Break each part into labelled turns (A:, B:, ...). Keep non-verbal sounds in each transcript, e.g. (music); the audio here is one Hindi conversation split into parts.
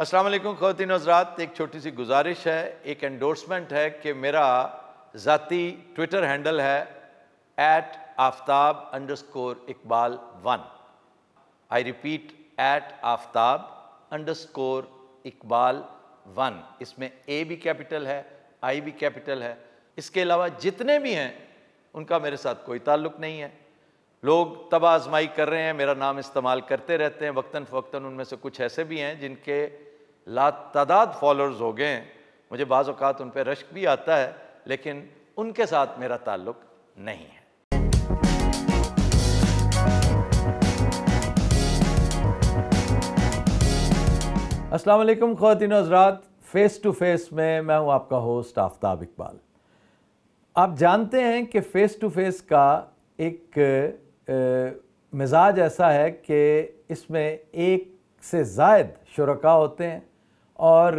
A: वालेकुम खातिन हजरात एक छोटी सी गुजारिश है एक एंडोर्समेंट है कि मेरा ज़ाती ट्विटर हैंडल है at Aftab underscore Iqbal one I repeat at Aftab underscore Iqbal one इसमें ए भी कैपिटल है आई भी कैपिटल है इसके अलावा जितने भी हैं उनका मेरे साथ कोई ताल्लुक नहीं है लोग तब आजमाई कर रहे हैं मेरा नाम इस्तेमाल करते रहते हैं वक्ता फ़वक्ता उनमें से कुछ ऐसे भी हैं जिनके लातादाद फॉलोअर्स हो गए हैं मुझे बाज़ात उन पर रश्क भी आता है लेकिन उनके साथ मेरा ताल्लुक नहीं है असलम ख़वान हजरात फ़ेस टू फ़ेस में मैं हूं आपका होस्ट आफ्ताब इकबाल आप जानते हैं कि फ़ेस टू फ़ेस का एक मिजाज ऐसा है कि इसमें एक से जायद शुरा होते हैं और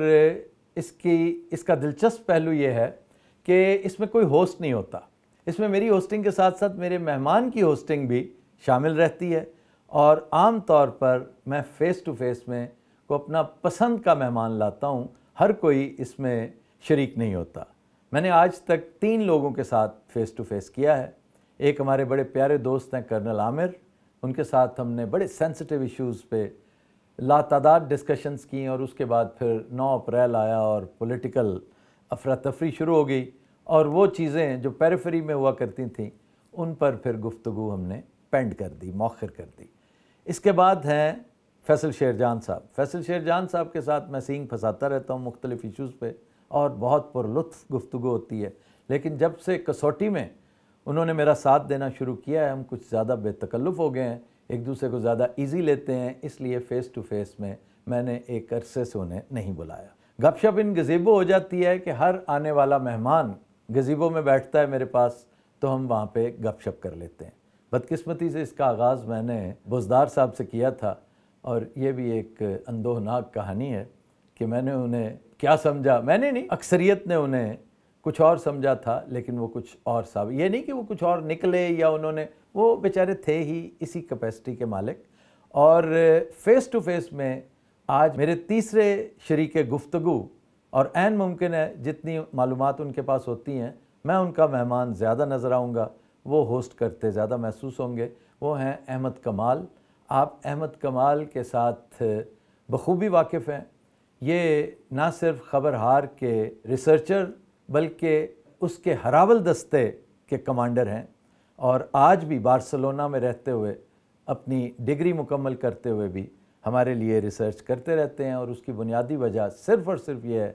A: इसकी इसका दिलचस्प पहलू ये है कि इसमें कोई होस्ट नहीं होता इसमें मेरी होस्टिंग के साथ साथ मेरे मेहमान की होस्टिंग भी शामिल रहती है और आम तौर पर मैं फ़ेस टू फेस में को अपना पसंद का मेहमान लाता हूँ हर कोई इसमें शरीक नहीं होता मैंने आज तक तीन लोगों के साथ फ़ेस टू फेस किया है एक हमारे बड़े प्यारे दोस्त हैं कर्नल आमिर उनके साथ हमने बड़े सेंसिटिव इश्यूज़ पे लातादाद डिस्कशंस की और उसके बाद फिर 9 अप्रैल आया और पॉलिटिकल अफरा तफरी शुरू हो गई और वो चीज़ें जो पेरिफरी में हुआ करती थी उन पर फिर गुफ्तु हमने पेंड कर दी मौखर कर दी इसके बाद हैं फैसल शेरजान साहब फैसल शेरजान साहब के साथ मैं सींग फंसाता रहता हूँ मुख्तलिफ़ इशूज़ पर और बहुत पुरलुत्फ गुफ्तु होती है लेकिन जब से कसौटी में उन्होंने मेरा साथ देना शुरू किया है हम कुछ ज़्यादा बेतकल्लुफ़ हो गए हैं एक दूसरे को ज़्यादा इजी लेते हैं इसलिए फ़ेस टू फेस में मैंने एक अरसे से उन्हें नहीं बुलाया गपशप इन गजीबों हो जाती है कि हर आने वाला मेहमान गजीबों में बैठता है मेरे पास तो हम वहाँ पर गपशप कर लेते हैं बदकिस्मती से इसका आगाज़ मैंने बुजदार साहब से किया था और ये भी एक अंदोहनाक कहानी है कि मैंने उन्हें क्या समझा मैंने नहीं अक्सरियत ने उन्हें कुछ और समझा था लेकिन वो कुछ और साबित ये नहीं कि वो कुछ और निकले या उन्होंने वो बेचारे थे ही इसी कैपेसिटी के मालिक और फेस टू फेस में आज मेरे तीसरे शरीक गुफ्तगु और एन मुमकिन है जितनी मालूम उनके पास होती हैं मैं उनका मेहमान ज़्यादा नज़र आऊँगा वो होस्ट करते ज़्यादा महसूस होंगे वो हैं अहमद कमाल आप अहमद कमाल के साथ बखूबी वाकिफ़ हैं ये ना सिर्फ ख़बर हार के रिसर्चर बल्कि उसके हरावल दस्ते के कमांडर हैं और आज भी बार्सलोना में रहते हुए अपनी डिग्री मुकम्मल करते हुए भी हमारे लिए रिसर्च करते रहते हैं और उसकी बुनियादी वजह सिर्फ और सिर्फ ये है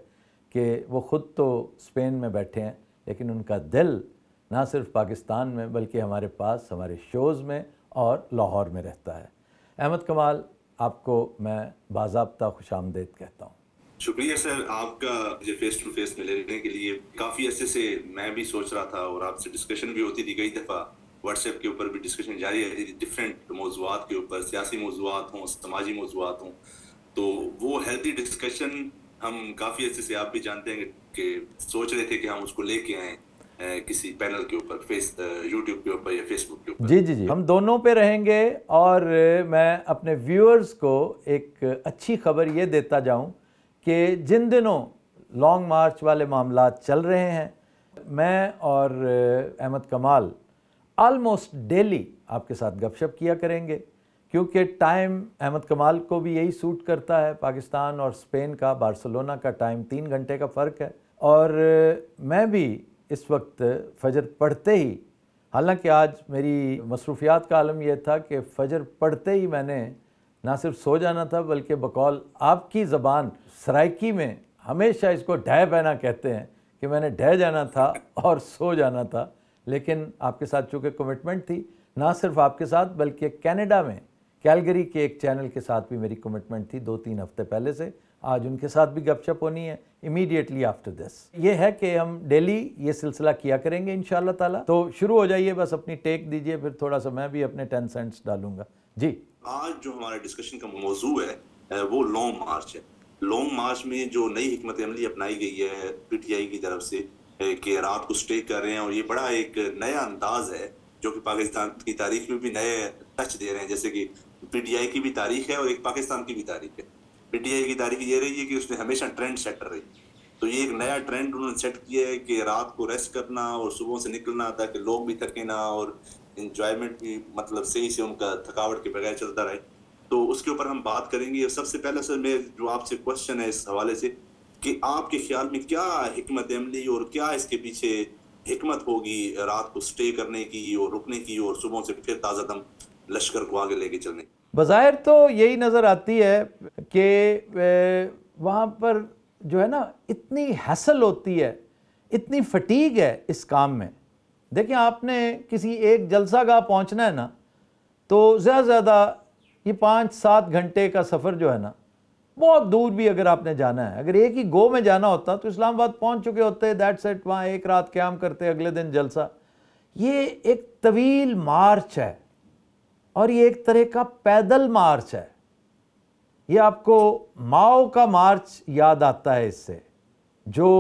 A: कि वो ख़ुद तो स्पेन में बैठे हैं लेकिन उनका दिल ना सिर्फ पाकिस्तान में बल्कि हमारे पास हमारे शोज़ में और लाहौर में रहता है अहमद कमाल आपको मैं बाबा खुश आमदेद कहता
B: हूँ शुक्रिया सर आपका मुझे फेस टू फेस मिलने के लिए काफी अच्छे से मैं भी सोच रहा था और आपसे डिस्कशन भी होती थी कई दफा व्हाट्सएप के ऊपर भी डिस्कशन जारी रहती थी डिफरेंट मौजूद के ऊपर सियासी मौजूद हों समाजी मौजूद हों तो वो हेल्थी डिस्कशन हम काफी अच्छे से आप भी जानते हैं कि सोच रहे थे कि हम उसको लेके आए किसी पैनल के ऊपर फेस यूट्यूब के ऊपर या फेसबुक के
A: ऊपर जी जी जी हम दोनों पे रहेंगे और मैं अपने व्यूअर्स को एक अच्छी खबर ये देता जाऊं कि जिन दिनों लॉन्ग मार्च वाले मामला चल रहे हैं मैं और अहमद कमाल आलमोस्ट डेली आपके साथ गपशप किया करेंगे क्योंकि टाइम अहमद कमाल को भी यही सूट करता है पाकिस्तान और स्पेन का बार्सलोना का टाइम तीन घंटे का फ़र्क है और मैं भी इस वक्त फजर पढ़ते ही हालांकि आज मेरी मसरूफियात का आलम यह था कि फजर पढ़ते ही मैंने ना सिर्फ सो जाना था बल्कि बकौल आपकी ज़बान सराइकी में हमेशा इसको ढह पहना कहते हैं कि मैंने ढह जाना था और सो जाना था लेकिन आपके साथ चूँकि कमिटमेंट थी ना सिर्फ आपके साथ बल्कि कैनेडा में कैलगरी के एक चैनल के साथ भी मेरी कमिटमेंट थी दो तीन हफ्ते पहले से आज उनके साथ भी गपशप होनी है इमीडिएटली आफ्टर दिस ये है कि हम डेली ये सिलसिला किया करेंगे इन ताला तो शुरू हो जाइए बस अपनी टेक दीजिए फिर थोड़ा सा मैं भी अपने टेन सेंट्स डालूंगा जी
B: आज जो हमारे डिस्कशन का मौजू है वो लॉन्ग मार्च है लॉन्ग मार्च में जो नई हमत अमली अपनाई गई है पीटीआई की तरफ से कि रात को स्टे कर रहे हैं और ये बड़ा एक नया अंदाज है जो कि पाकिस्तान की तारीख में भी नए टच दे रहे हैं जैसे कि पीटीआई की भी तारीख है और एक पाकिस्तान की भी तारीख है पीटीआई की तारीख ये रही है कि उसने हमेशा ट्रेंड सेट कर रही तो ये एक नया ट्रेंड उन्होंने सेट किया है कि रात को रेस्ट करना और सुबह से निकलना ताकि लोग भी थके ना और इंजॉयमेंट भी मतलब सही से उनका थकावट के बगैर चलता रहे तो उसके ऊपर हम बात करेंगे सबसे पहले सर मैं जो आपसे क्वेश्चन है इस हवाले से कि आपके ख्याल में क्या हमत अमली और क्या इसके पीछे हमत होगी रात को स्टे करने की और रुकने की और सुबह से फिर ताज़ा दम लश्कर को आगे लेके चलने
A: बाज़ाहिर तो यही नज़र आती है कि वहाँ पर जो है ना इतनी हैसल होती है इतनी फटीक है इस काम में देखिए आपने किसी एक जलसा का पहुँचना है ना तो ज़्यादा से ज़्यादा ये पाँच सात घंटे का सफ़र जो है ना बहुत दूर भी अगर आपने जाना है अगर एक ही गो में जाना होता तो इस्लामाबाद पहुंच चुके होते दैट सेट वहाँ एक रात क्याम करते अगले दिन जलसा ये एक तवील मार्च है और ये एक तरह का पैदल मार्च है ये आपको माओ का मार्च याद आता है इससे जो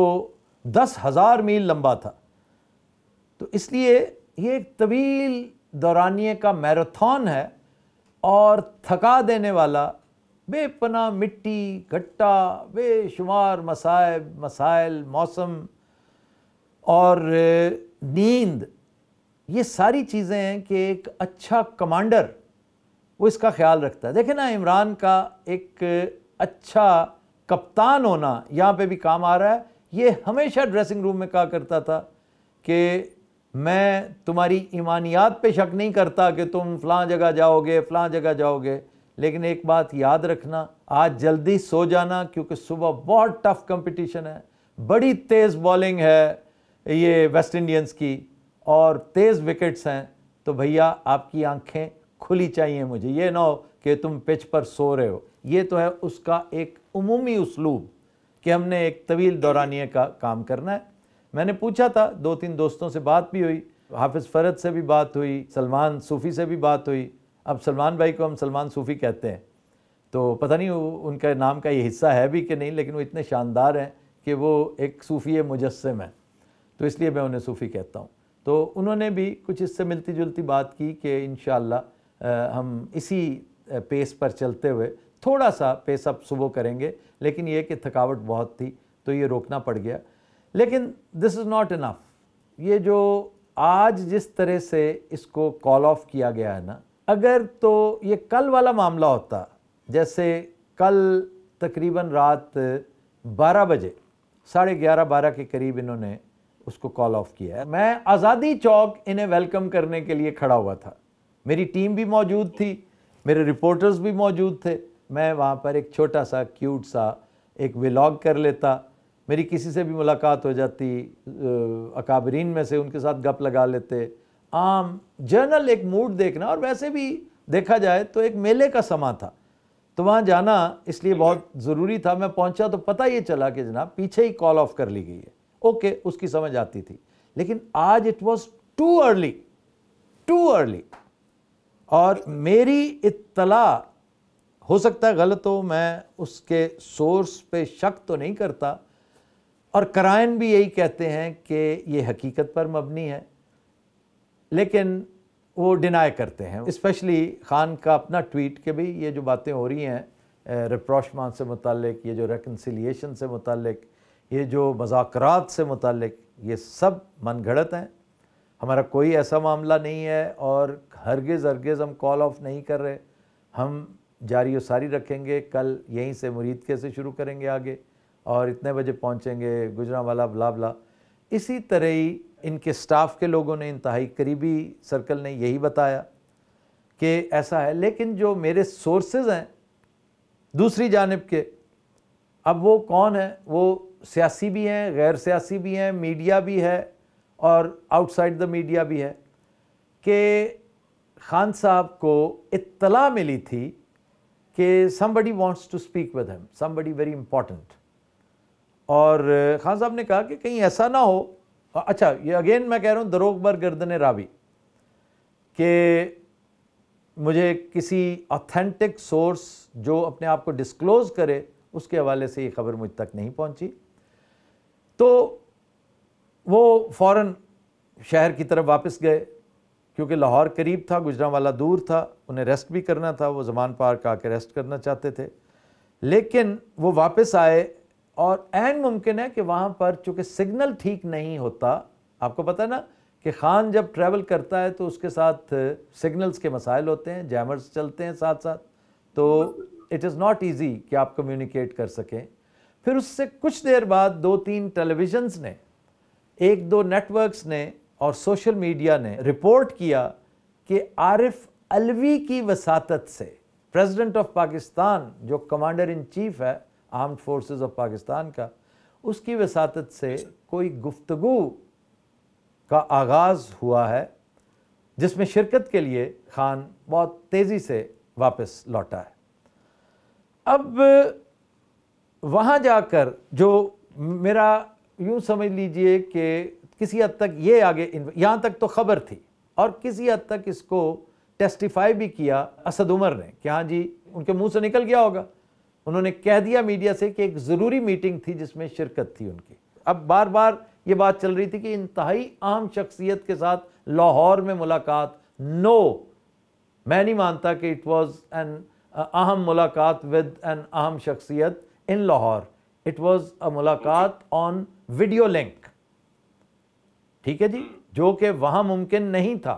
A: दस हज़ार मील लंबा था तो इसलिए ये एक तवील दौरानिए का मैराथन है और थका देने वाला बेपना मिट्टी घट्टा बेशुमार मसाइब मसाइल मौसम और नींद ये सारी चीज़ें हैं कि एक अच्छा कमांडर वो इसका ख्याल रखता है देखें ना इमरान का एक अच्छा कप्तान होना यहाँ पे भी काम आ रहा है ये हमेशा ड्रेसिंग रूम में कहा करता था कि मैं तुम्हारी ईमानियात पे शक नहीं करता कि तुम फलां जगह जाओगे फलां जगह जाओगे लेकिन एक बात याद रखना आज जल्दी सो जाना क्योंकि सुबह बहुत टफ कंपटीशन है बड़ी तेज़ बॉलिंग है ये वेस्ट इंडियंस की और तेज़ विकेट्स हैं तो भैया आपकी आंखें खुली चाहिए मुझे ये ना हो कि तुम पिच पर सो रहे हो ये तो है उसका एक उमूमी उसलूब कि हमने एक तवील दौरानिए का काम करना है मैंने पूछा था दो तीन दोस्तों से बात भी हुई हाफिज़ फ़रद से भी बात हुई सलमान सूफ़ी से भी बात हुई अब सलमान भाई को हम सलमान सूफ़ी कहते हैं तो पता नहीं उनका नाम का ये हिस्सा है भी कि नहीं लेकिन वो इतने शानदार हैं कि वो एक सूफ़ी मुजस्म है तो इसलिए मैं उन्हें सूफ़ी कहता हूँ तो उन्होंने भी कुछ इससे मिलती जुलती बात की कि इन हम इसी पेस पर चलते हुए थोड़ा सा पेस अप सुबह करेंगे लेकिन ये कि थकावट बहुत थी तो ये रोकना पड़ गया लेकिन दिस इज़ नॉट इनफ ये जो आज जिस तरह से इसको कॉल ऑफ किया गया है ना अगर तो ये कल वाला मामला होता जैसे कल तकरीबन रात 12 बजे साढ़े ग्यारह बारह के करीब इन्होंने उसको कॉल ऑफ किया है मैं आज़ादी चौक इन्हें वेलकम करने के लिए खड़ा हुआ था मेरी टीम भी मौजूद थी मेरे रिपोर्टर्स भी मौजूद थे मैं वहाँ पर एक छोटा सा क्यूट सा एक व्लॉग कर लेता मेरी किसी से भी मुलाकात हो जाती अकाबरीन में से उनके साथ गप लगा लेते आम जर्नल एक मूड देखना और वैसे भी देखा जाए तो एक मेले का समा था तो वहाँ जाना इसलिए बहुत हम्म। ज़रूरी था मैं पहुँचा तो पता ये चला कि जनाब पीछे ही कॉल ऑफ कर ली गई है ओके उसकी समझ आती थी लेकिन आज it was too early too early और मेरी इतला हो सकता है गलत हो मैं उसके सोर्स पे शक तो नहीं करता और कराइन भी यही कहते हैं कि ये हकीकत पर मबनी है लेकिन वो डिनाई करते हैं इस्पेशली ख़ान का अपना ट्वीट के भी ये जो बातें हो रही हैं रिप्रोशमान से मुतक ये जो रेकनसिलियशन से मुतक ये जो मजाक से मुतक ये सब मन घड़त हैं हमारा कोई ऐसा मामला नहीं है और हरगज़ हरगज़ हम कॉल ऑफ नहीं कर रहे हम जारी सारी रखेंगे कल यहीं से मुरीद के से शुरू करेंगे आगे और इतने बजे पहुँचेंगे गुजरा वाला बला बला इसी तरह ही इनके स्टाफ के लोगों ने इंतहाई करीबी सर्कल ने यही बताया कि ऐसा है लेकिन जो मेरे सोर्सेज हैं दूसरी जानब के अब वो कौन है वो सियासी भी हैं गैर सियासी भी हैं मीडिया भी है और आउटसाइड द मीडिया भी है कि खान साहब को इत्तला मिली थी कि somebody wants to speak with him somebody very important और खान साहब ने कहा कि कहीं ऐसा ना हो अच्छा ये अगेन मैं कह रहा हूँ दरोग बर गर्दन रावी कि मुझे किसी ऑथेंटिक सोर्स जो अपने आप को डिस्क्लोज़ करे उसके हवाले से ये खबर मुझ तक नहीं पहुंची तो वो फ़ौर शहर की तरफ वापस गए क्योंकि लाहौर करीब था गुजरावाला दूर था उन्हें रेस्ट भी करना था वो जमान पार्क आके रेस्ट करना चाहते थे लेकिन वो वापस आए और एन मुमकिन है कि वहाँ पर चूँकि सिग्नल ठीक नहीं होता आपको पता है ना कि खान जब ट्रैवल करता है तो उसके साथ सिग्नल्स के मसाइल होते हैं जैमर्स चलते हैं साथ साथ तो इट इज़ नॉट ईजी कि आप कम्युनिकेट कर सकें फिर उससे कुछ देर बाद दो तीन टेलीविजन्स ने एक दो नेटवर्क्स ने और सोशल मीडिया ने रिपोर्ट किया कि आरिफ अलवी की वसात से प्रेसिडेंट ऑफ पाकिस्तान जो कमांडर इन चीफ है आर्म्ड फोर्सेस ऑफ पाकिस्तान का उसकी वसात से कोई गुफ्तगु का आगाज़ हुआ है जिसमें शिरकत के लिए खान बहुत तेज़ी से वापस लौटा है अब वहाँ जाकर जो मेरा यूँ समझ लीजिए कि किसी हद तक ये आगे यहाँ तक तो ख़बर थी और किसी हद तक इसको टेस्टिफाई भी किया असद उमर ने कि हाँ जी उनके मुंह से निकल गया होगा उन्होंने कह दिया मीडिया से कि एक ज़रूरी मीटिंग थी जिसमें शिरकत थी उनकी अब बार बार ये बात चल रही थी कि इंतहाई आम शख्सियत के साथ लाहौर में मुलाकात नो मैं नहीं मानता कि इट वॉज एन अहम मुलाकात विद एन अहम शख्सियत in Lahore it was a मुलाकात ऑन वीडियो लिंक ठीक है जी जो कि वहाँ मुमकिन नहीं था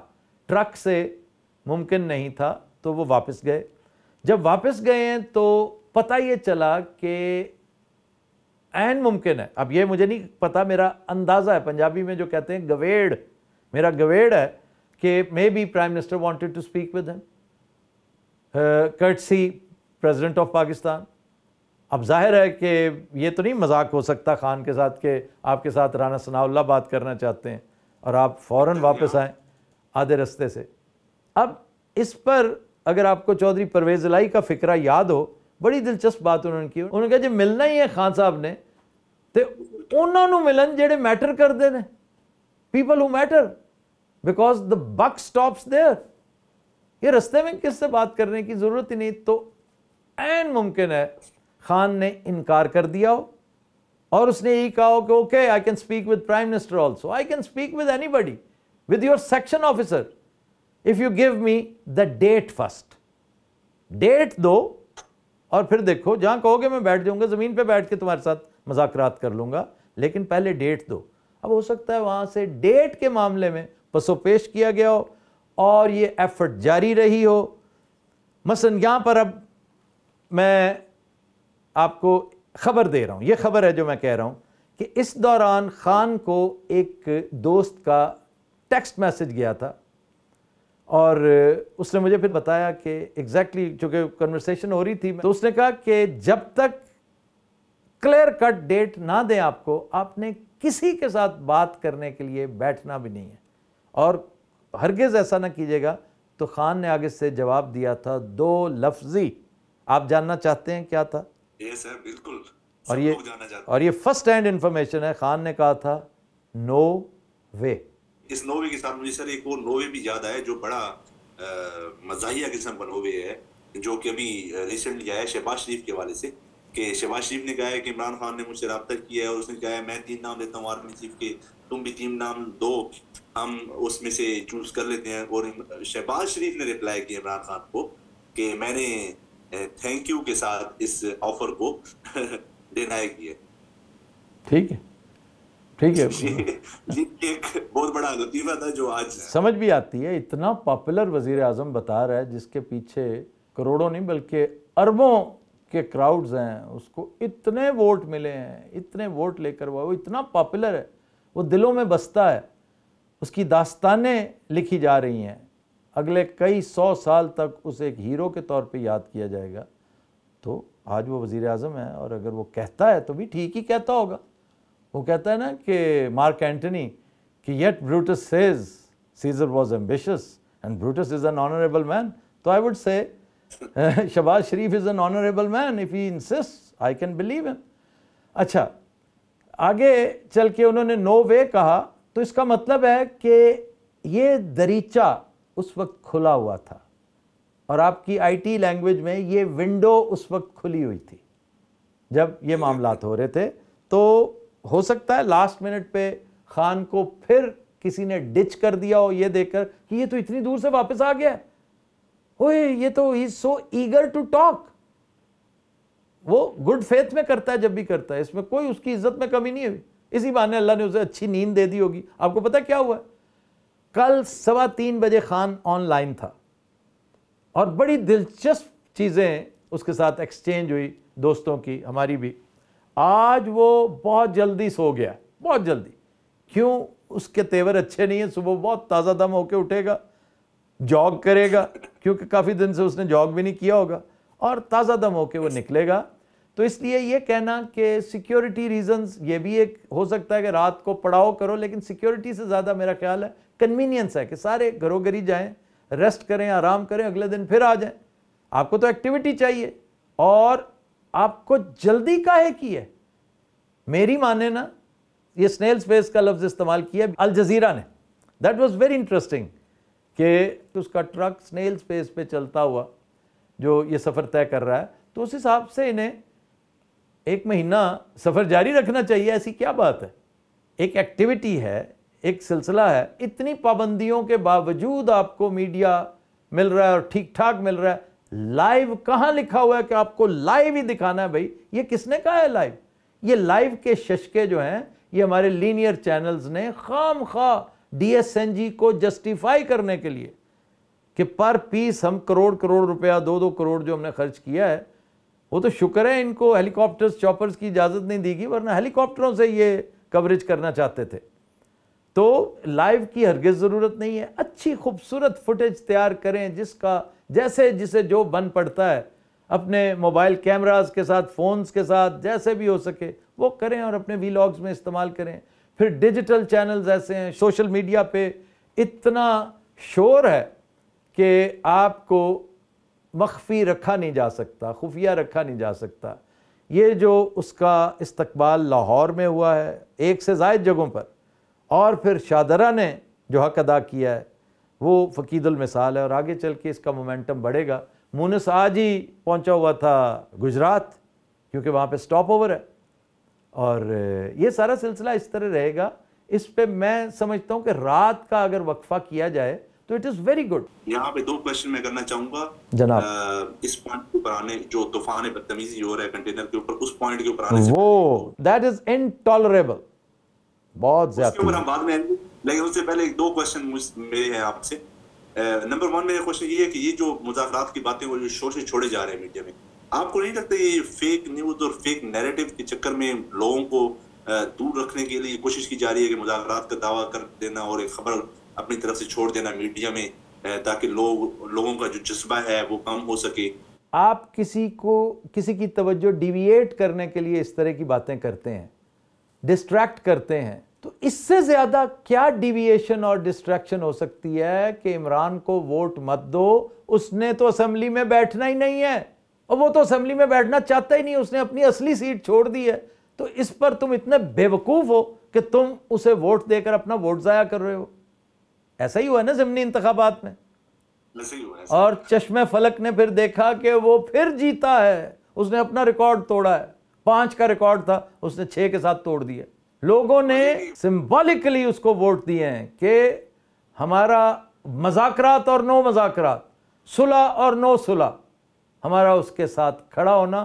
A: ट्रक से मुमकिन नहीं था तो वो वापस गए जब वापस गए हैं तो पता ये चला कि एन मुमकिन है अब ये मुझे नहीं पता मेरा अंदाज़ा है पंजाबी में जो कहते हैं गवेड़ मेरा गवेड़ है कि maybe prime minister wanted to speak with him courtesy president of Pakistan अब जाहिर है कि ये तो नहीं मजाक हो सकता खान के साथ के आपके साथ राना सनाउल्ला बात करना चाहते हैं और आप फ़ौर वापस आएँ आधे रस्ते से अब इस पर अगर आपको चौधरी परवेज़ लाई का फ़िक्रा याद हो बड़ी दिलचस्प बात उन्होंने की उन्होंने कहा जो मिलना ही है खान साहब ने तो उन्होंने मिलन जेडे मैटर करते हैं people who matter because the buck stops there ये रस्ते में किससे बात करने की ज़रूरत ही नहीं तो एन मुमकिन है खान ने इनकार कर दिया हो और उसने यही कहा हो कि okay I can speak with prime minister also I can speak with anybody with your section officer if you give me the date first date दो और फिर देखो जहाँ कहोगे मैं बैठ जाऊँगा ज़मीन पर बैठ के तुम्हारे साथ मजाक कर लूँगा लेकिन पहले डेट दो अब हो सकता है वहाँ से डेट के मामले में पसो पेश किया गया हो और ये एफर्ट जारी रही हो मसन यहाँ पर अब मैं आपको ख़बर दे रहा हूँ ये ख़बर है जो मैं कह रहा हूँ कि इस दौरान ख़ान को एक दोस्त का टेक्स्ट मैसेज गया था और उसने मुझे फिर बताया कि एग्जैक्टली exactly, चूँकि कन्वर्सेशन हो रही थी तो उसने कहा कि जब तक क्लियर कट डेट ना दें आपको आपने किसी के साथ बात करने के लिए बैठना भी नहीं है और हरगिज़ ऐसा ना कीजिएगा तो खान ने आगे से जवाब दिया था दो लफ्जी आप जानना चाहते हैं क्या था
B: ये सर बिल्कुल और ये
A: और ये फर्स्ट हैंड इंफॉर्मेशन है खान ने कहा था नो वे
B: इस नोवे के साथ मुझे सर एक और नोवे भी याद आया जो बड़ा मजाहिया किस्म का नोवे है जो कि अभी रिसेंटली आया शहबाज शरीफ के हवाले से कि शहबाज शरीफ ने कहा है कि इमरान खान ने मुझसे रबता किया है और उसने कहा है मैं तीन नाम लेता हूँ आर्मी चीफ के तुम भी तीन नाम दो हम उसमें से चूज कर लेते हैं और शहबाज शरीफ ने रिप्लाई किया इमरान खान को कि मैंने थैंक यू के साथ इस ऑफर को डिनाई (laughs) किया
A: ठीक है ठीक है ये,
B: (laughs) एक बहुत बड़ा लतीफा था जो आज
A: समझ भी आती है इतना पॉपुलर वजीर आजम बता रहा है जिसके पीछे करोड़ों नहीं बल्कि अरबों के क्राउड्स हैं उसको इतने वोट मिले हैं इतने वोट लेकर वो इतना पॉपुलर है वो दिलों में बसता है उसकी दास्तानें लिखी जा रही हैं अगले कई सौ साल तक उसे एक हीरो के तौर पे याद किया जाएगा तो आज वो वज़ी अजम है और अगर वो कहता है तो भी ठीक ही कहता होगा वो कहता है ना कि मार्क एंटनी कि yet Brutus says Caesar was ambitious and Brutus is an honourable man तो I would say Shabaz Sharif is an honourable man if he insist I can believe in अच्छा आगे चल के उन्होंने नो वे कहा तो इसका मतलब है कि ये दरीचा उस वक्त खुला हुआ था और आपकी आईटी लैंग्वेज में ये विंडो उस वक्त खुली हुई थी जब ये मामला हो रहे थे तो हो सकता है लास्ट मिनट पे खान को फिर किसी ने डिच कर दिया हो ये देखकर कि ये तो इतनी दूर से वापस आ गया ओए ये तो he so eager to talk वो गुड फेथ में करता है जब भी करता है इसमें कोई उसकी इज्जत में कमी नहीं हुई इसी बहाने अल्लाह ने उसे अच्छी नींद दे दी होगी आपको पता क्या हुआ कल सवा तीन बजे खान ऑनलाइन था और बड़ी दिलचस्प चीज़ें उसके साथ एक्सचेंज हुई दोस्तों की हमारी भी आज वो बहुत जल्दी सो गया बहुत जल्दी क्यों उसके तेवर अच्छे नहीं है सुबह बहुत ताज़ा दम होके उठेगा जॉग करेगा क्योंकि काफ़ी दिन से उसने जॉग भी नहीं किया होगा और ताज़ा दम होके वो निकलेगा तो इसलिए ये कहना कि सिक्योरिटी रीजंस ये भी एक हो सकता है कि रात को पड़ाव करो लेकिन सिक्योरिटी से ज़्यादा मेरा ख्याल है कन्वीनियंस है कि सारे घरों घरी जाएँ रेस्ट करें आराम करें अगले दिन फिर आ जाएं आपको तो एक्टिविटी चाहिए और आपको जल्दी काहे की है मेरी माने ना ये स्नेल स्पेस का लफ्ज़ इस्तेमाल किया अल जजीरा ने दैट वाज वेरी इंटरेस्टिंग कि उसका ट्रक स्नेल स्पेस पे चलता हुआ जो ये सफ़र तय कर रहा है तो उस हिसाब से इन्हें एक महीना सफ़र जारी रखना चाहिए ऐसी क्या बात है एक एक्टिविटी है एक सिलसिला है इतनी पाबंदियों के बावजूद आपको मीडिया मिल रहा है और ठीक ठाक मिल रहा है लाइव कहां लिखा हुआ है कि आपको लाइव ही दिखाना है भाई ये किसने कहा है लाइव ये लाइव के शशके जो हैं ये हमारे लीनियर चैनल्स ने खाम खा डी को जस्टिफाई करने के लिए कि पर पीस हम करोड़ करोड़ रुपया दो दो करोड़ जो हमने खर्च किया है वो तो शुक्र है इनको हेलीकॉप्टर्स चॉपर्स की इजाज़त नहीं दी वरना हेलीकॉप्टरों से ये कवरेज करना चाहते थे तो लाइव की हरगिज़ ज़रूरत नहीं है अच्छी खूबसूरत फुटेज तैयार करें जिसका जैसे जिसे जो बन पड़ता है अपने मोबाइल कैमराज के साथ फ़ोन्स के साथ जैसे भी हो सके वो करें और अपने वीलॉग्स में इस्तेमाल करें फिर डिजिटल चैनल्स ऐसे हैं सोशल मीडिया पे इतना शोर है कि आपको मख्फी रखा नहीं जा सकता खुफिया रखा नहीं जा सकता ये जो उसका इस्तकबाल लाहौर में हुआ है एक से जायद जगहों पर और फिर शादरा ने जो हक अदा किया है वो फ़कीदुल मिसाल है और आगे चल के इसका मोमेंटम बढ़ेगा मूनस आज ही पहुंचा हुआ था गुजरात क्योंकि वहाँ पे स्टॉप ओवर है और ये सारा सिलसिला इस तरह रहेगा इस पे मैं समझता हूँ कि रात का अगर वक्फा किया जाए तो इट इज वेरी गुड
B: यहाँ पे दो क्वेश्चन मैं करना चाहूंगा जनाब इस पॉइंट के ऊपर आने जो तूफान बदतमीजी हो रहा है कंटेनर के ऊपर उस पॉइंट के ऊपर आने
A: वो दैट इज इनटॉलरेबल बहुत ज्यादा उसके ऊपर हम
B: बाद में आएंगे लेकिन उससे पहले एक दो क्वेश्चन मेरे हैं आपसे नंबर वन मेरा क्वेश्चन ये है कि ये जो मुजाकरात की बातें वो जो शोर से छोड़े जा रहे हैं मीडिया में आपको नहीं लगता ये फेक न्यूज और फेक नैरेटिव के चक्कर में लोगों को दूर रखने के लिए कोशिश की जा रही है कि मुजाकरात का दावा कर देना और एक खबर अपनी तरफ से छोड़ देना मीडिया में ताकि लोग लोगों का जो जज्बा है वो कम हो सके
A: आप किसी को किसी की तवज्जो डिविएट करने के लिए इस तरह की बातें करते हैं डिस्ट्रैक्ट करते हैं तो इससे ज्यादा क्या डिविएशन और डिस्ट्रैक्शन हो सकती है कि इमरान को वोट मत दो उसने तो असेंबली में बैठना ही नहीं है और वो तो असेंबली में बैठना चाहता ही नहीं उसने अपनी असली सीट छोड़ दी है तो इस पर तुम इतने बेवकूफ़ हो कि तुम उसे वोट देकर अपना वोट ज़ाया कर रहे हो ऐसा ही हुआ ना ज़मनी इंतबात में और चश्मे फलक ने फिर देखा कि वो फिर जीता है उसने अपना रिकॉर्ड तोड़ा है पांच का रिकॉर्ड था उसने छह के साथ तोड़ दिया लोगों ने सिंबॉलिकली उसको वोट दिए हैं कि हमारा मजाकरात और नो मजाकरात सुलह और नो सुलह हमारा उसके साथ खड़ा होना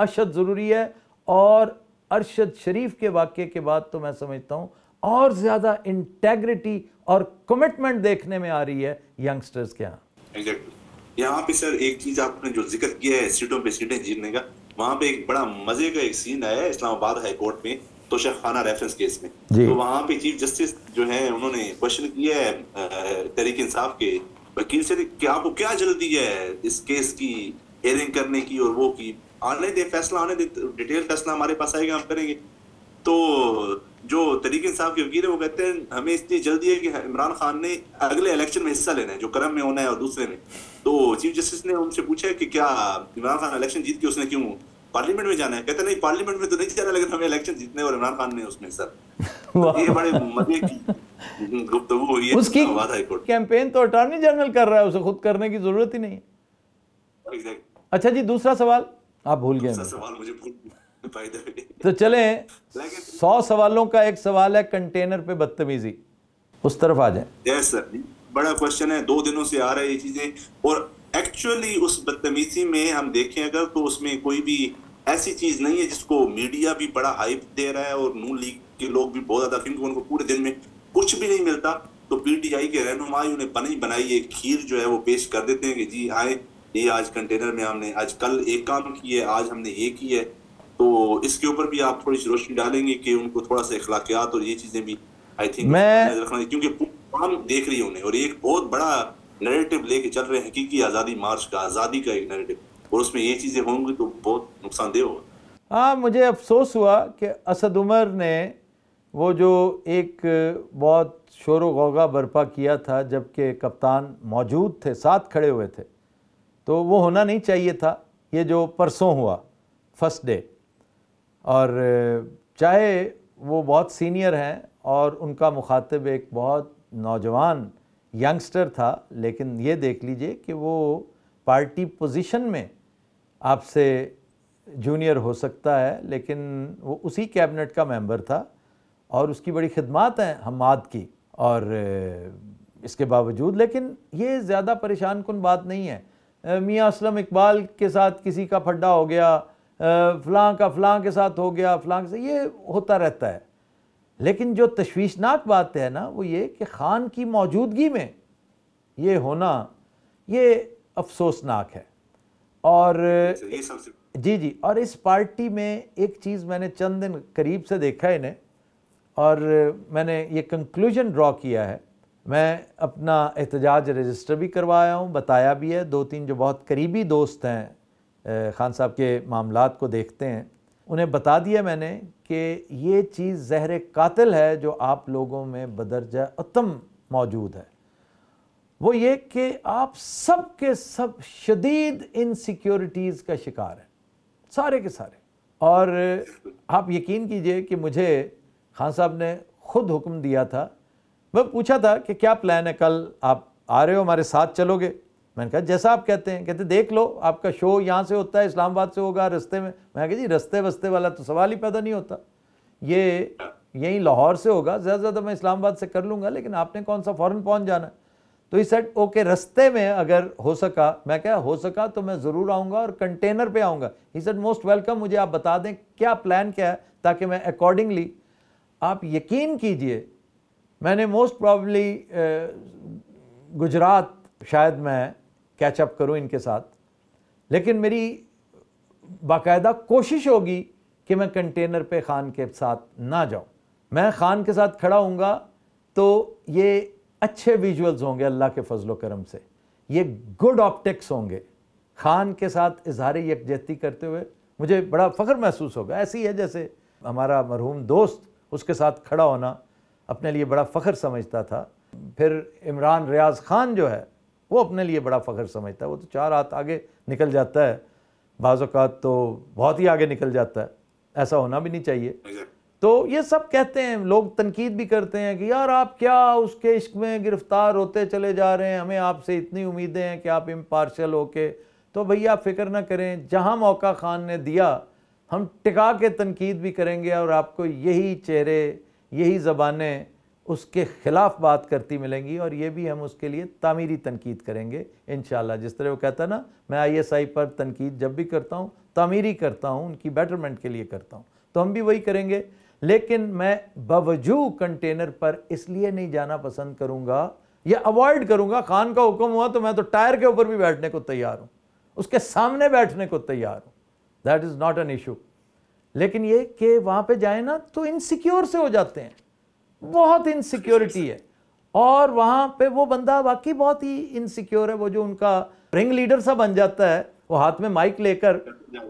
A: अशद ज़रूरी है और अरशद शरीफ के वाक्य के बाद तो मैं समझता हूँ और ज़्यादा इंटेग्रिटी और कमिटमेंट देखने में आ रही है यंगस्टर्स के
B: यहाँ यहाँ पे सर एक चीज आपने जो जिक्र किया है सीटों पे सीटें जीतने का वहाँ पे एक बड़ा मजे का एक सीन आया इस्लामाबाद हाईकोर्ट में तोशाखाना रेफरेंस केस में तो वहाँ पे चीफ जस्टिस जो है उन्होंने क्वेश्चन किया है तहरीक इंसाफ के वकील से कि आपको क्या जल्दी है इस केस की हेयरिंग करने की और वो की आने दे फैसला आने दे डिटेल फैसला हमारे पास आएगा हम करेंगे तो जो तरीके इंसाफ के वकील है वो कहते हैं हमें इतनी जल्दी है कि इमरान खान ने अगले इलेक्शन में हिस्सा लेना है जो क्रम में होना है और दूसरे में तो चीफ जस्टिस ने उनसे पूछा कि क्या इमरान खान इलेक्शन जीत के उसने क्यों पार्लियामेंट में जाना है कहते नहीं पार्लियामेंट में तो नहीं जाना लेकिन हमें इलेक्शन जीतने और इमरान खान ने उसमें सर (laughs) ये बड़े मजे की (laughs) गुप्तगु हुई है उसकी
A: कैंपेन तो अटॉर्नी जनरल कर रहा है उसे खुद करने की जरूरत ही नहीं है अच्छा जी दूसरा सवाल आप भूल गए सवाल मुझे तो चले सौ सवालों का एक सवाल है कंटेनर पे बदतमीजी उस तरफ आ जाए
B: यस सर बड़ा क्वेश्चन है दो दिनों से आ रहा है ये चीजें और एक्चुअली उस बदतमीजी में हम देखें अगर तो उसमें कोई भी ऐसी चीज नहीं है जिसको मीडिया भी बड़ा हाइप दे रहा है और नू लीग के लोग भी बहुत ज्यादा क्योंकि उनको पूरे दिन में कुछ भी नहीं मिलता तो पीटीआई के रहनुमाई उन्हें बनी बनाई ये खीर जो है वो पेश कर देते हैं कि जी आए ये आज कंटेनर में हमने आज कल एक काम किया आज हमने ये किया है तो इसके ऊपर भी आप थोड़ी सी रोशनी डालेंगे कि उनको थोड़ा सा अखलाकियात और ये चीजें भी आई थिंक मैं... क्योंकि देख रही है उन्हें और एक बहुत बड़ा नरेटिव लेके चल रहे हैं हकीकी आज़ादी मार्च का आज़ादी का एक नरेटिव और उसमें ये चीज़ें होंगी तो बहुत नुकसानदेह होगा
A: हाँ मुझे अफसोस हुआ कि असद उमर ने वो जो एक बहुत शोर गौगा बर्पा किया था जबकि कप्तान मौजूद थे साथ खड़े हुए थे तो वो होना नहीं चाहिए था ये जो परसों हुआ फर्स्ट डे और चाहे वो बहुत सीनियर हैं और उनका मुखातब एक बहुत नौजवान यंगस्टर था लेकिन ये देख लीजिए कि वो पार्टी पोजीशन में आपसे जूनियर हो सकता है लेकिन वो उसी कैबिनेट का मेंबर था और उसकी बड़ी खिदमत हैं हमाद की और इसके बावजूद लेकिन ये ज़्यादा परेशान कन बात नहीं है मियाँ असलम इकबाल के साथ किसी का फड्डा हो गया फ़लाँ का फलां के साथ हो गया फलां के साथ ये होता रहता है लेकिन जो तश्वीशनाक बात है ना वो ये कि ख़ान की मौजूदगी में ये होना ये अफसोसनाक है और जी जी और इस पार्टी में एक चीज़ मैंने चंद दिन करीब से देखा है इन्हें और मैंने ये कंक्लूजन ड्रॉ किया है मैं अपना एहतजाज रजिस्टर भी करवाया हूँ बताया भी है दो तीन जो बहुत करीबी दोस्त हैं ख़ान साहब के मामला को देखते हैं उन्हें बता दिया मैंने कि ये चीज़ जहर कातिल है जो आप लोगों में बदरजा उत्तम मौजूद है वो ये कि आप सब के सब शदीद इनसिक्योरिटीज़ का शिकार हैं सारे के सारे और आप यकीन कीजिए कि मुझे खान साहब ने खुद हुक्म दिया था मैं पूछा था कि क्या प्लान है कल आप आ रहे हो हमारे साथ चलोगे मैंने कहा जैसा आप कहते हैं कहते देख लो आपका शो यहाँ से होता है इस्लामाबाद से होगा रस्ते में मैं कहा जी रस्ते वस्ते वाला तो सवाल ही पैदा नहीं होता ये यहीं लाहौर से होगा ज़्यादा ज़्यादा मैं इस्लामाबाद से कर लूँगा लेकिन आपने कौन सा फ़ौरन पहुँच जाना है तो इस सेट ओके रस्ते में अगर हो सका मैं क्या हो सका तो मैं ज़रूर आऊँगा और कंटेनर पर आऊँगा ही सेट मोस्ट वेलकम मुझे आप बता दें क्या प्लान क्या है ताकि मैं अकॉर्डिंगली आप यकीन कीजिए मैंने मोस्ट प्रॉब्ली गुजरात शायद मैं कैचअप करूं इनके साथ लेकिन मेरी बाकायदा कोशिश होगी कि मैं कंटेनर पे खान के साथ ना जाऊं मैं खान के साथ खड़ा हूँ तो ये अच्छे विजुअल्स होंगे अल्लाह के फजलो करम से ये गुड ऑप्टिक्स होंगे खान के साथ इजहार यकजहती करते हुए मुझे बड़ा फ़ख्र महसूस होगा ऐसी है जैसे हमारा मरहूम दोस्त उसके साथ खड़ा होना अपने लिए बड़ा फ़ख्र समझता था फिर इमरान रियाज खान जो है वो अपने लिए बड़ा फ़ख्र समझता है वो तो चार हाथ आगे निकल जाता है बाज़ात तो बहुत ही आगे निकल जाता है ऐसा होना भी नहीं चाहिए तो ये सब कहते हैं लोग तनकीद भी करते हैं कि यार आप क्या उसके इश्क में गिरफ़्तार होते चले जा रहे हैं हमें आपसे इतनी उम्मीदें हैं कि आप इम्पार्शल होके तो भैया फ़िक्र ना करें जहां मौका ख़ान ने दिया हम टिका के तनकीद भी करेंगे और आपको यही चेहरे यही ज़बानें उसके ख़िलाफ़ बात करती मिलेंगी और ये भी हम उसके लिए तामीरी तनकीद करेंगे इन जिस तरह वो कहता ना मैं आई पर तनकीद जब भी करता हूँ तामीरी करता हूँ उनकी बेटरमेंट के लिए करता हूँ तो हम भी वही करेंगे लेकिन मैं बावजू कंटेनर पर इसलिए नहीं जाना पसंद करूँगा या अवॉइड करूँगा खान का हुक्म हुआ तो मैं तो टायर के ऊपर भी बैठने को तैयार हूँ उसके सामने बैठने को तैयार हूँ that is not an issue लेकिन ये कि वहाँ पर जाए ना तो इनसिक्योर से हो जाते हैं बहुत इनसिक्योरिटी है और वहां पे वो बंदा वाकई बहुत ही इनसिक्योर है वो जो उनका रिंग लीडर सा बन जाता है वो हाथ में माइक लेकर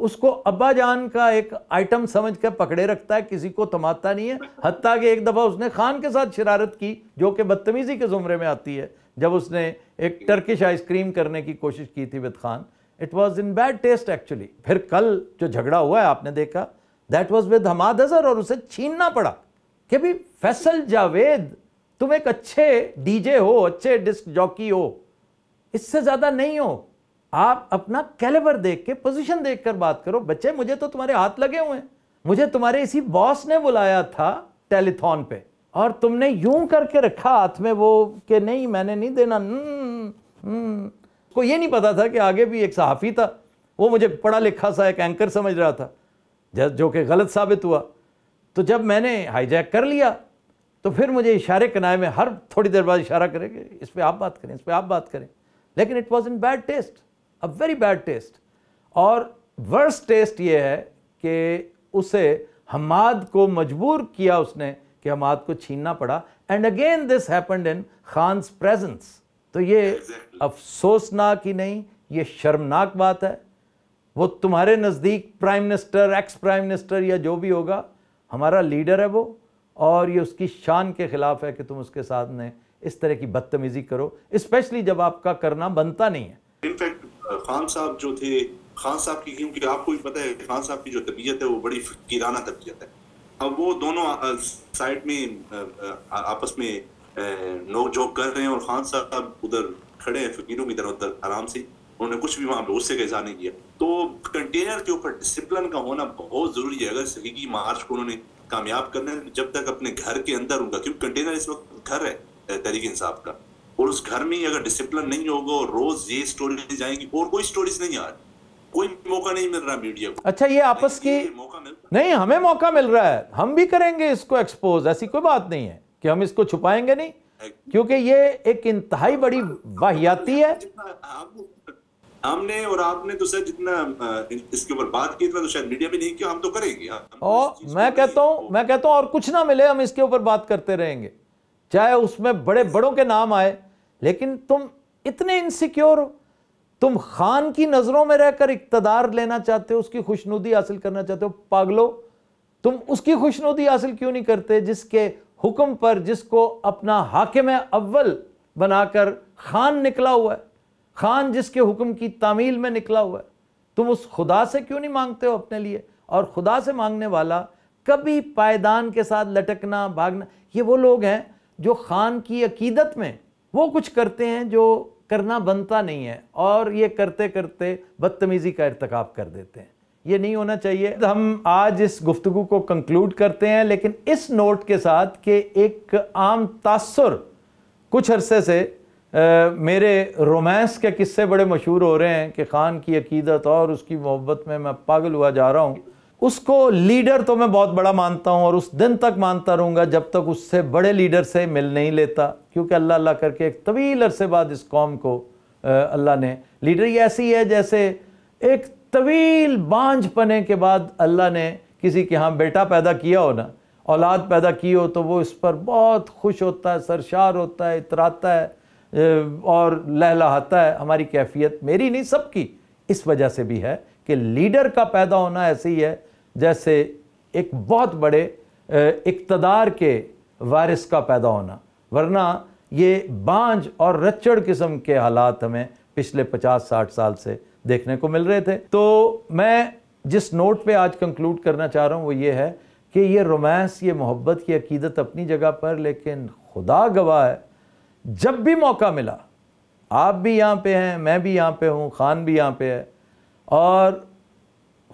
A: उसको अब्बा जान का एक आइटम समझ कर पकड़े रखता है किसी को थमाता नहीं है हती कि एक दफ़ा उसने खान के साथ शरारत की जो कि बदतमीज़ी के ज़ुमरे में आती है जब उसने एक टर्किश आइसक्रीम करने की कोशिश की थी with Khan it was in bad taste actually फिर कल जो झगड़ा हुआ है आपने देखा that was with Hammad Azhar और उसे छीनना पड़ा कि भी फैसल जावेद तुम एक अच्छे डीजे हो अच्छे डिस्क जॉकी हो इससे ज़्यादा नहीं हो आप अपना कैलेबर देख के पोजीशन देख कर बात करो बच्चे मुझे तो तुम्हारे हाथ लगे हुए हैं मुझे तुम्हारे इसी बॉस ने बुलाया था टेलीथॉन पे और तुमने यूं करके रखा हाथ में वो कि नहीं मैंने नहीं देना हम्म, हम्म। को ये नहीं पता था कि आगे भी एक सहाफ़ी था वो मुझे पढ़ा लिखा सा एक एंकर समझ रहा था जो कि गलत साबित हुआ तो जब मैंने हाईजैक कर लिया तो फिर मुझे इशारे कनाए में हर थोड़ी देर बाद इशारा करेंगे इस पर आप बात करें इस पर आप बात करें लेकिन it was in bad taste a very bad taste और वर्स टेस्ट ये है कि उसे हमाद को मजबूर किया उसने कि हमाद को छीनना पड़ा and again this happened in Khan's presence तो ये अफसोसनाक ही नहीं ये शर्मनाक बात है वो तुम्हारे नज़दीक prime minister ex prime minister या जो भी होगा हमारा लीडर है वो और ये उसकी शान के खिलाफ है कि तुम उसके साथ में इस तरह की बदतमीजी करो स्पेशली जब आपका करना बनता नहीं है
B: इनफैक्ट uh, खान साहब जो थे खान साहब की क्योंकि आपको भी पता है खान साहब की जो तबीयत है वो बड़ी फिकीराना तबीयत है अब वो दोनों साइड uh, में uh, आपस में नोक झोंक कर रहे हैं और खान साहब उधर खड़े हैं फकीरों की तरह उधर आराम से उन्होंने कुछ भी वहां पे उससे का इजहार नहीं किया तो कंटेनर के ऊपर डिसिप्लिन का होना बहुत जरूरी है अगर सही मार्च को उन्होंने कामयाब करना है जब तक अपने घर के अंदर होगा क्योंकि कंटेनर इस वक्त घर है तहरीक इंसाफ का और उस घर में अगर डिसिप्लिन नहीं होगा और रोज ये स्टोरीज जाएंगी और कोई स्टोरीज नहीं आ रही कोई मौका नहीं मिल रहा मीडिया को
A: अच्छा ये आपस तो की मौका मिल नहीं हमें मौका मिल रहा है हम भी करेंगे इसको एक्सपोज ऐसी कोई बात नहीं है कि हम इसको छुपाएंगे नहीं क्योंकि ये एक इंतहाई बड़ी वाहियाती है
B: हमने और आपने तो सर जितना इसके ऊपर बात की इतना तो शायद मीडिया में नहीं किया हम तो करेंगे
A: और मैं कहता हूँ मैं कहता हूँ और कुछ ना मिले हम इसके ऊपर बात करते रहेंगे चाहे उसमें बड़े बड़ों के नाम आए लेकिन तुम इतने इनसिक्योर तुम खान की नज़रों में रहकर इकतदार लेना चाहते हो उसकी खुशनुदी हासिल करना चाहते हो पागलो तुम उसकी खुशनुदी हासिल क्यों नहीं करते जिसके हुक्म पर जिसको अपना हाकिम अव्वल बनाकर खान निकला हुआ है खान जिसके हुक्म की तामील में निकला हुआ है तुम उस खुदा से क्यों नहीं मांगते हो अपने लिए और खुदा से मांगने वाला कभी पायदान के साथ लटकना भागना ये वो लोग हैं जो खान की अकीदत में वो कुछ करते हैं जो करना बनता नहीं है और ये करते करते बदतमीज़ी का इरतकब कर देते हैं ये नहीं होना चाहिए हम आज इस गुफ्तु को कंक्लूड करते हैं लेकिन इस नोट के साथ कि एक आम तासर कुछ अरसे से मेरे रोमांस के किस्से बड़े मशहूर हो रहे हैं कि ख़ान की अकीदत और उसकी मोहब्बत में मैं पागल हुआ जा रहा हूँ उसको लीडर तो मैं बहुत बड़ा मानता हूँ और उस दिन तक मानता रहूँगा जब तक उससे बड़े लीडर से मिल नहीं लेता क्योंकि अल्लाह अल्लाह करके एक तवील अरसे बाद इस कौम को अल्लाह ने लीडर ये ऐसी है जैसे एक तवील बांझ पने के बाद अल्लाह ने किसी के यहाँ बेटा पैदा किया हो ना औलाद पैदा की हो तो वो इस पर बहुत खुश होता है सरशार होता है इतराता है और लहलाता है हमारी कैफियत मेरी नहीं सबकी इस वजह से भी है कि लीडर का पैदा होना ऐसे ही है जैसे एक बहुत बड़े इकतदार के वारिस का पैदा होना वरना ये बांझ और रच्चड़ किस्म के हालात हमें पिछले 50-60 साल से देखने को मिल रहे थे तो मैं जिस नोट पे आज कंक्लूड करना चाह रहा हूँ वो ये है कि ये रोमांस ये मोहब्बत की अकीदत अपनी जगह पर लेकिन खुदा गवाह है जब भी मौका मिला आप भी यहाँ पे हैं मैं भी यहाँ पे हूँ ख़ान भी यहाँ पे है और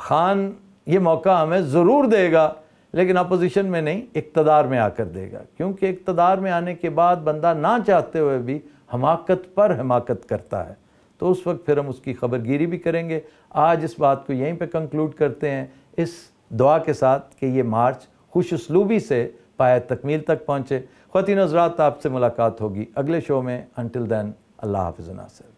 A: ख़ान ये मौका हमें ज़रूर देगा लेकिन अपोजिशन में नहीं इकतदार में आकर देगा क्योंकि इकतदार में आने के बाद बंदा ना चाहते हुए भी हमाकत पर हमाकत करता है तो उस वक्त फिर हम उसकी खबरगिरी भी करेंगे आज इस बात को यहीं पे कंक्लूड करते हैं इस दुआ के साथ कि ये मार्च खुश उसलूबी से पाया तकमील तक पहुँचे ख़वान हजरात आपसे मुलाकात होगी अगले शो में अनटिल दैन अल्लाह हाफिज नासिर